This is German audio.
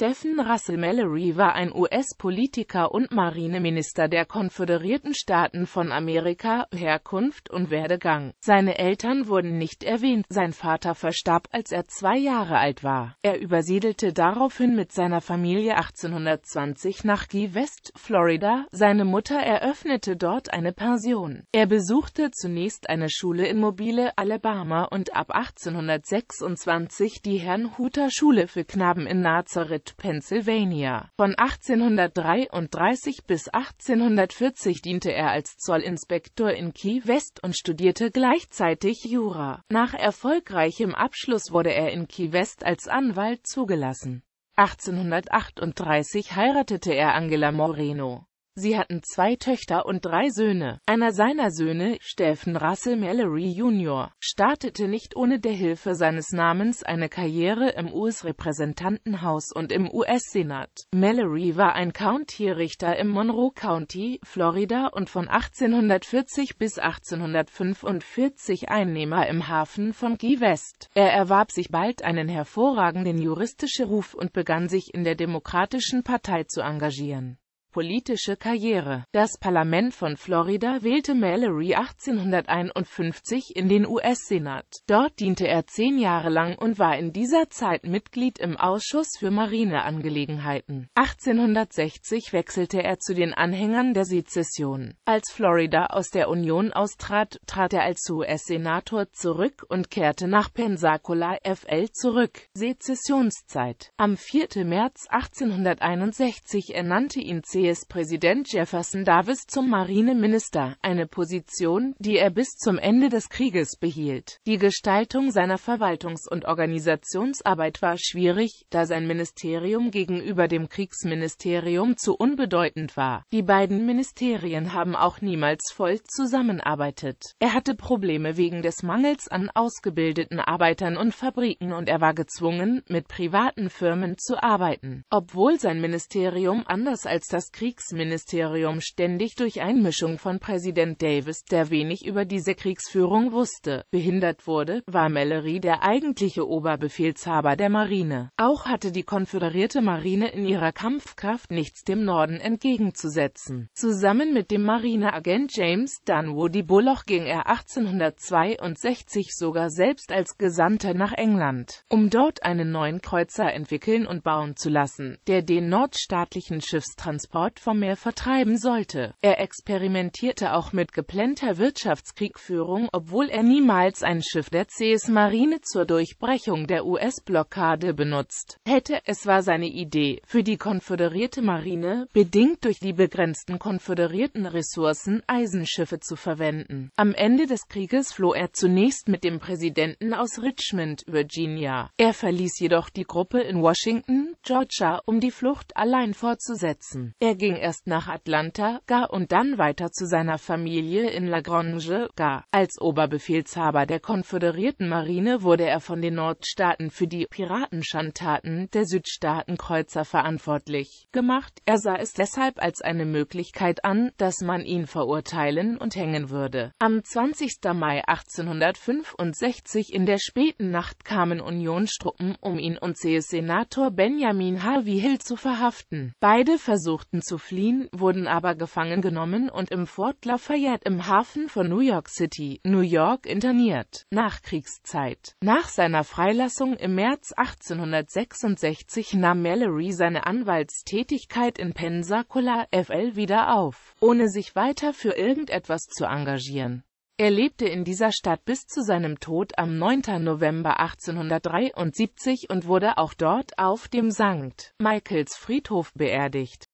Stephen Russell Mallory war ein US-Politiker und Marineminister der Konföderierten Staaten von Amerika, Herkunft und Werdegang. Seine Eltern wurden nicht erwähnt, sein Vater verstarb, als er zwei Jahre alt war. Er übersiedelte daraufhin mit seiner Familie 1820 nach Key West, Florida, seine Mutter eröffnete dort eine Pension. Er besuchte zunächst eine Schule in Mobile, Alabama und ab 1826 die Herrn Huter Schule für Knaben in Nazareth Pennsylvania. Von 1833 bis 1840 diente er als Zollinspektor in Key West und studierte gleichzeitig Jura. Nach erfolgreichem Abschluss wurde er in Key West als Anwalt zugelassen. 1838 heiratete er Angela Moreno Sie hatten zwei Töchter und drei Söhne. Einer seiner Söhne, Stephen Russell Mallory Jr., startete nicht ohne der Hilfe seines Namens eine Karriere im US-Repräsentantenhaus und im US-Senat. Mallory war ein County-Richter im Monroe County, Florida und von 1840 bis 1845 Einnehmer im Hafen von Key West. Er erwarb sich bald einen hervorragenden juristischen Ruf und begann sich in der Demokratischen Partei zu engagieren politische Karriere. Das Parlament von Florida wählte Mallory 1851 in den US-Senat. Dort diente er zehn Jahre lang und war in dieser Zeit Mitglied im Ausschuss für Marineangelegenheiten. 1860 wechselte er zu den Anhängern der Sezession. Als Florida aus der Union austrat, trat er als US-Senator zurück und kehrte nach Pensacola FL zurück. Sezessionszeit Am 4. März 1861 ernannte ihn C. Militias Präsident Jefferson Davis zum Marineminister, eine Position, die er bis zum Ende des Krieges behielt. Die Gestaltung seiner Verwaltungs- und Organisationsarbeit war schwierig, da sein Ministerium gegenüber dem Kriegsministerium zu unbedeutend war. Die beiden Ministerien haben auch niemals voll zusammenarbeitet. Er hatte Probleme wegen des Mangels an ausgebildeten Arbeitern und Fabriken und er war gezwungen, mit privaten Firmen zu arbeiten. Obwohl sein Ministerium anders als das Kriegsministerium ständig durch Einmischung von Präsident Davis, der wenig über diese Kriegsführung wusste, behindert wurde, war Mallory der eigentliche Oberbefehlshaber der Marine. Auch hatte die konföderierte Marine in ihrer Kampfkraft nichts dem Norden entgegenzusetzen. Zusammen mit dem Marineagent James Dunwoody Bullock ging er 1862 sogar selbst als Gesandter nach England, um dort einen neuen Kreuzer entwickeln und bauen zu lassen, der den nordstaatlichen Schiffstransport sofort vom Meer vertreiben sollte. Er experimentierte auch mit geplänter Wirtschaftskriegführung, obwohl er niemals ein Schiff der CS-Marine zur Durchbrechung der US-Blockade benutzt hätte. Es war seine Idee, für die konföderierte Marine, bedingt durch die begrenzten konföderierten Ressourcen, Eisenschiffe zu verwenden. Am Ende des Krieges floh er zunächst mit dem Präsidenten aus Richmond, Virginia. Er verließ jedoch die Gruppe in Washington, Georgia, um die Flucht allein fortzusetzen. Er ging erst nach Atlanta, Ga und dann weiter zu seiner Familie in La Grange, Ga. Als Oberbefehlshaber der konföderierten Marine wurde er von den Nordstaaten für die Piratenschandtaten der Südstaatenkreuzer verantwortlich gemacht. Er sah es deshalb als eine Möglichkeit an, dass man ihn verurteilen und hängen würde. Am 20. Mai 1865 in der späten Nacht kamen Unionstruppen um ihn und CS-Senator Benjamin Benjamin Harvey Hill zu verhaften. Beide versuchten zu fliehen, wurden aber gefangen genommen und im Fort Lafayette im Hafen von New York City, New York interniert. Nachkriegszeit Nach seiner Freilassung im März 1866 nahm Mallory seine Anwaltstätigkeit in Pensacola, FL wieder auf, ohne sich weiter für irgendetwas zu engagieren. Er lebte in dieser Stadt bis zu seinem Tod am 9. November 1873 und wurde auch dort auf dem St. Michaels Friedhof beerdigt